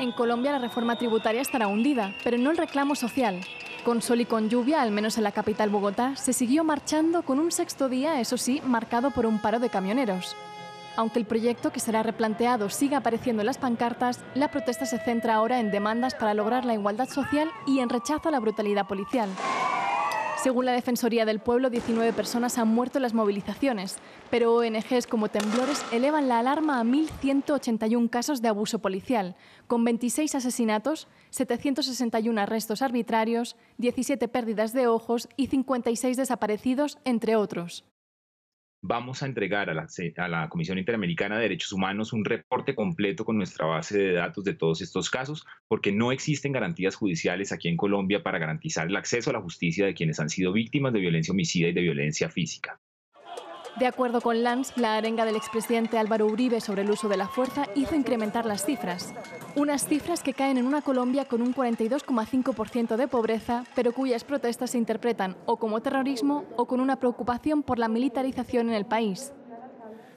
En Colombia la reforma tributaria estará hundida, pero no el reclamo social. Con sol y con lluvia, al menos en la capital Bogotá, se siguió marchando con un sexto día, eso sí, marcado por un paro de camioneros. Aunque el proyecto que será replanteado siga apareciendo en las pancartas, la protesta se centra ahora en demandas para lograr la igualdad social y en rechazo a la brutalidad policial. Según la Defensoría del Pueblo, 19 personas han muerto en las movilizaciones, pero ONGs como Temblores elevan la alarma a 1.181 casos de abuso policial, con 26 asesinatos, 761 arrestos arbitrarios, 17 pérdidas de ojos y 56 desaparecidos, entre otros vamos a entregar a la, Comisión Interamericana de Derechos Humanos un reporte completo con nuestra base de datos de todos estos casos, porque no existen garantías judiciales aquí en Colombia para garantizar el acceso a la justicia de quienes han sido víctimas de violencia homicida y de violencia física. De acuerdo con Lanz, la arenga del expresidente Álvaro Uribe sobre el uso de la fuerza hizo incrementar las cifras. Unas cifras que caen en una Colombia con un 42,5% de pobreza, pero cuyas protestas se interpretan o como terrorismo o con una preocupación por la militarización en el país.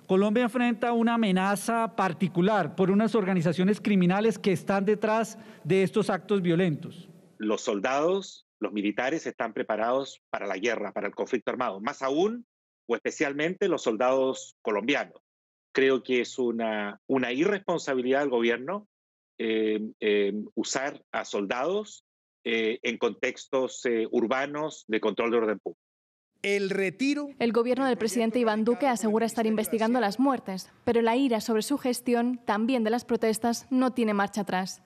Colombia enfrenta una amenaza particular por unas organizaciones criminales que están detrás de estos actos violentos. Los soldados, los militares están preparados para la guerra, para el conflicto armado. Más aún, o especialmente los soldados colombianos. Creo que es una, una irresponsabilidad del gobierno eh, eh, usar a soldados eh, en contextos urbanos de control de orden público. El retiro. El gobierno del presidente Iván Duque asegura estar investigando las muertes, pero la ira sobre su gestión, también de las protestas, no tiene marcha atrás.